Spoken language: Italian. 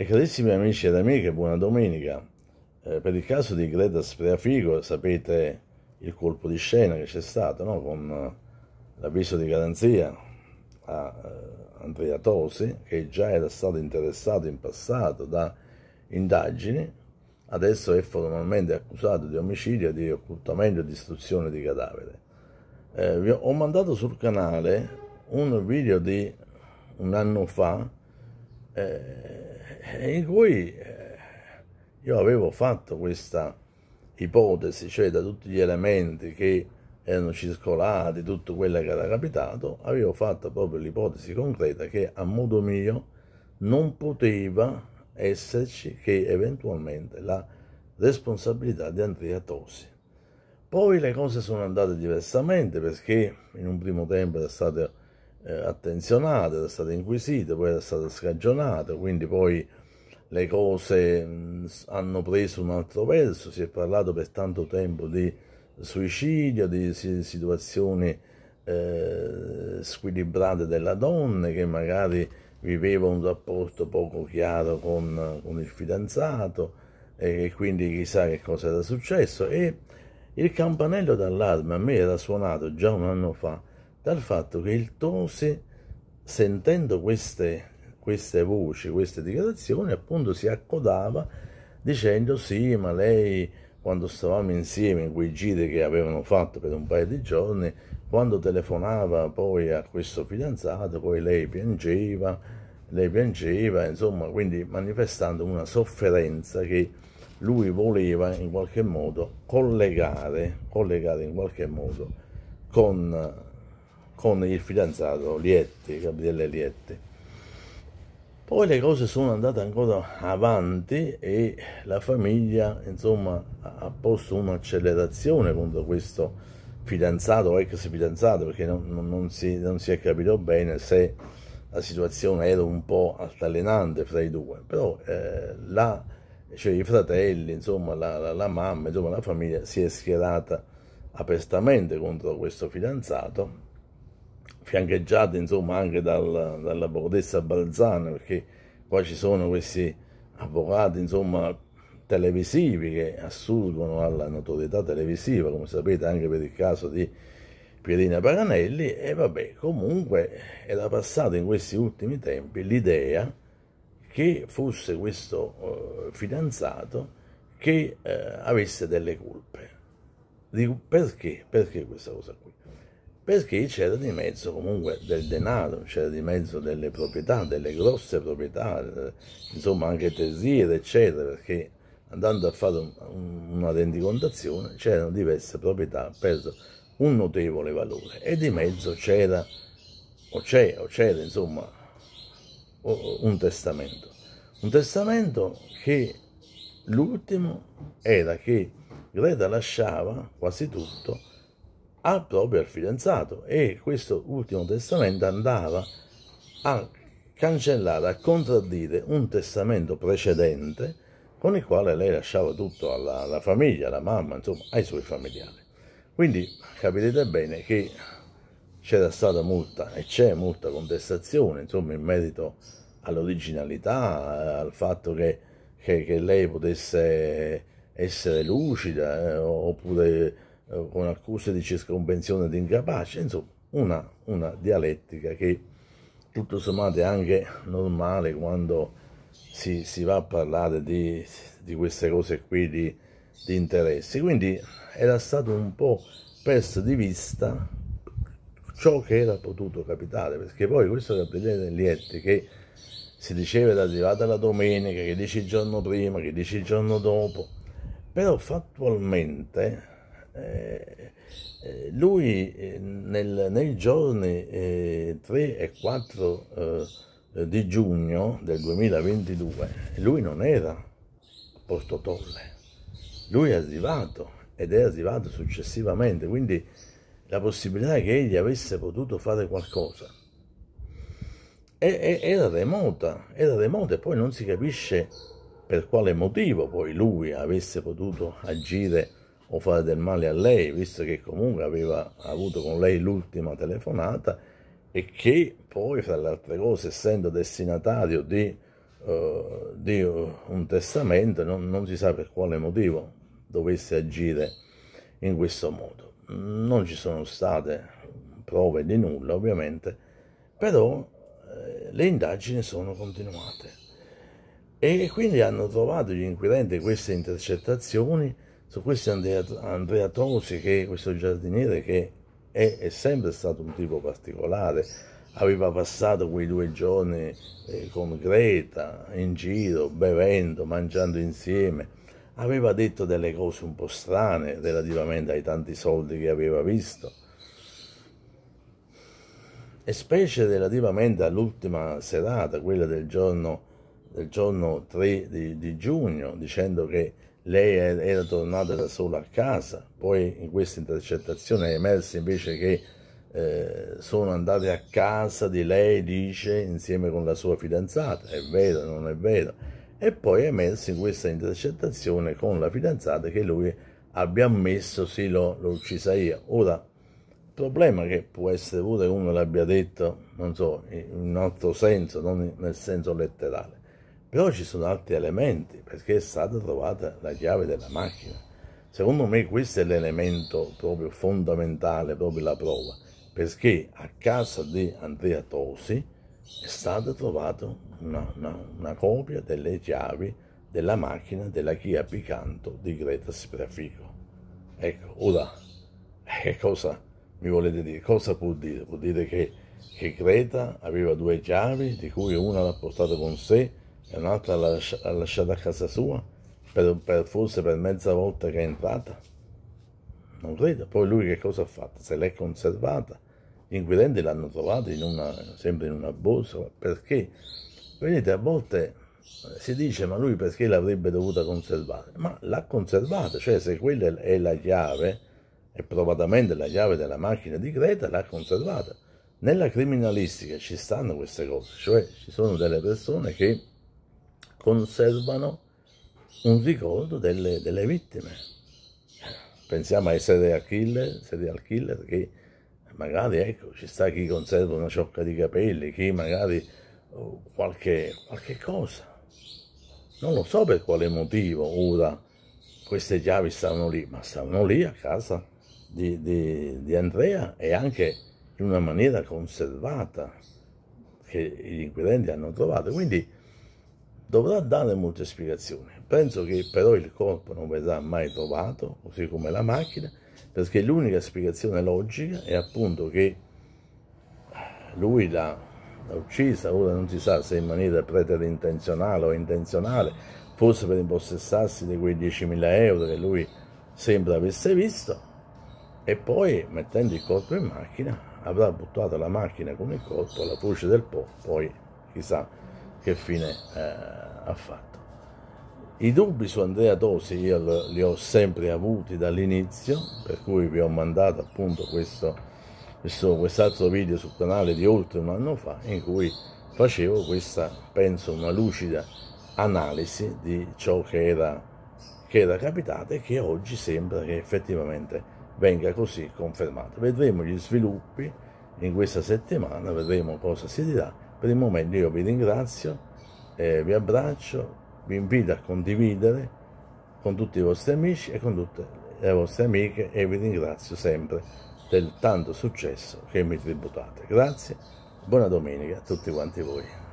E carissimi amici ed amiche, buona domenica. Eh, per il caso di Greta Spreafigo sapete il colpo di scena che c'è stato, no? con eh, l'avviso di garanzia a eh, Andrea Tosi, che già era stato interessato in passato da indagini, adesso è formalmente accusato di omicidio, di occultamento e distruzione di cadavere. Eh, ho mandato sul canale un video di un anno fa eh, eh, in cui eh, io avevo fatto questa ipotesi, cioè da tutti gli elementi che erano circolati, tutto quello che era capitato, avevo fatto proprio l'ipotesi concreta che a modo mio non poteva esserci che eventualmente la responsabilità di Andrea Tosi. Poi le cose sono andate diversamente perché in un primo tempo era stata eh, attenzionata, era stata inquisita, poi era stata scagionata, quindi poi le cose mm, hanno preso un altro verso, si è parlato per tanto tempo di suicidio, di situazioni eh, squilibrate della donna che magari viveva un rapporto poco chiaro con, con il fidanzato e quindi chissà che cosa era successo e il campanello d'allarme a me era suonato già un anno fa dal fatto che il Tosi sentendo queste queste voci, queste dichiarazioni, appunto si accodava dicendo sì, ma lei quando stavamo insieme in quei giri che avevano fatto per un paio di giorni, quando telefonava poi a questo fidanzato, poi lei piangeva, lei piangeva, insomma, quindi manifestando una sofferenza che lui voleva in qualche modo collegare, collegare in qualche modo con, con il fidanzato Lietti, Gabriele Lietti. Poi le cose sono andate ancora avanti e la famiglia insomma ha posto un'accelerazione contro questo fidanzato o ex fidanzato perché non, non, si, non, si, è capito bene se la situazione era un po' altalenante fra i due, però eh, la, cioè i fratelli, insomma la, la, la mamma, insomma la famiglia si è schierata apertamente contro questo fidanzato fiancheggiate insomma anche dal, Bordessa Balzano perché qua ci sono questi avvocati insomma televisivi che assurgono alla notorietà televisiva come sapete anche per il caso di Pierina Paganelli e vabbè comunque era passata in questi ultimi tempi l'idea che fosse questo eh, fidanzato che eh, avesse delle colpe. Dico perché? Perché questa cosa qui? perché c'era di mezzo comunque del denaro, c'era di mezzo delle proprietà, delle grosse proprietà, eh, insomma anche tesiere, eccetera, perché andando a fare un, una rendicontazione c'erano diverse proprietà per un notevole valore e di mezzo c'era o c'era, c'era insomma un testamento. Un testamento che l'ultimo era che Greta lasciava quasi tutto al proprio fidanzato e questo ultimo testamento andava a cancellare, a contraddire un testamento precedente con il quale lei lasciava tutto alla, alla famiglia, alla mamma, insomma, ai suoi familiari. Quindi capirete bene che c'era stata molta e c'è molta contestazione insomma, in merito all'originalità, al fatto che, che, che, lei potesse essere lucida eh, oppure eh, con accuse di circonvenzione ed incapace, insomma una, una, dialettica che tutto sommato è anche normale quando si, si va a parlare di, di, queste cose qui di, di interessi. Quindi era stato un po' perso di vista ciò che era potuto capitare, perché poi questo Gabriele Dellietti che si diceva era arrivata la domenica, che dice il giorno prima, che dice il giorno dopo, però fattualmente eh, eh, lui eh, nel, nei giorni eh, 3 e 4 eh, di giugno del 2022, lui non era a Porto Tolle, lui è arrivato ed è arrivato successivamente, quindi la possibilità che egli avesse potuto fare qualcosa e, e, era remota, era remota e poi non si capisce per quale motivo poi lui avesse potuto agire o fare del male a lei, visto che comunque aveva avuto con lei l'ultima telefonata e che poi, fra le altre cose, essendo destinatario di, uh, di eh, un testamento, non, non si sa per quale motivo dovesse agire in questo modo. Non ci sono state prove di nulla, ovviamente, però eh, le indagini sono continuate e quindi hanno trovato gli inquirenti queste intercettazioni su questo Andrea, Andrea Tosi, che questo giardiniere che è, è, sempre stato un tipo particolare, aveva passato quei due giorni eh, con Greta, in giro, bevendo, mangiando insieme, aveva detto delle cose un po' strane relativamente ai tanti soldi che aveva visto, e specie relativamente all'ultima serata, quella del giorno, del giorno 3 di, di giugno, dicendo che lei era tornata da sola a casa, poi in questa intercettazione è emerso invece che eh, sono andate a casa di lei, dice, insieme con la sua fidanzata, è vero, non è vero, e poi è emerso in questa intercettazione con la fidanzata che lui abbia ammesso sì l'ho, lo uccisa io. Ora, il problema è che può essere pure uno l'abbia detto, non so, in un altro senso, non nel senso letterale. Però ci sono altri elementi, perché è stata trovata la chiave della macchina. Secondo me questo è l'elemento proprio fondamentale, proprio la prova, perché a casa di Andrea Tosi è stata trovata una, una, una copia delle chiavi della macchina della Chia Picanto di Greta Sprefico Ecco, ora, che eh, cosa mi volete dire? Cosa può dire? Può dire che, che Greta aveva due chiavi, di cui una l'ha portata con sé, e un'altra l'ha, lasciata a casa sua per, per forse per mezza volta che è entrata? Non credo. Poi lui che cosa ha fatto? Se l'è conservata. Gli inquirenti l'hanno trovata in una, sempre in una borsa. Perché? Vedete, a volte eh, si dice ma lui perché l'avrebbe dovuta conservare? Ma l'ha conservata, cioè se quella è la chiave, è provatamente la chiave della macchina di Creta, l'ha conservata. Nella criminalistica ci stanno queste cose, cioè ci sono delle persone che conservano un ricordo delle, delle vittime. Pensiamo ai serial killer, serial killer che magari ecco, ci sta chi conserva una ciocca di capelli, chi magari oh, qualche, qualche cosa. Non lo so per quale motivo ora queste chiavi stavano lì, ma stavano lì a casa di, di, di Andrea e anche in una maniera conservata che gli inquirenti hanno trovato. Quindi dovrà dare molte spiegazioni. Penso che però il corpo non verrà mai trovato, così come la macchina, perché l'unica spiegazione logica è appunto che lui l'ha, uccisa, ora non si sa se in maniera preterintenzionale o intenzionale, forse per impossessarsi di quei 10.000 euro che lui sembra avesse visto, e poi mettendo il corpo in macchina avrà buttato la macchina con il corpo alla foce del po', poi chissà che fine eh, ha fatto. I dubbi su Andrea Tosi io li ho sempre avuti dall'inizio, per cui vi ho mandato appunto questo, questo quest'altro video sul canale di oltre un anno fa in cui facevo questa, penso, una lucida analisi di ciò che era, che era capitato e che oggi sembra che effettivamente venga così confermato. Vedremo gli sviluppi in questa settimana, vedremo cosa si dirà per il momento io vi ringrazio, eh, vi abbraccio, vi invito a condividere con tutti i vostri amici e con tutte le vostre amiche e vi ringrazio sempre del tanto successo che mi tributate. Grazie, buona domenica a tutti quanti voi.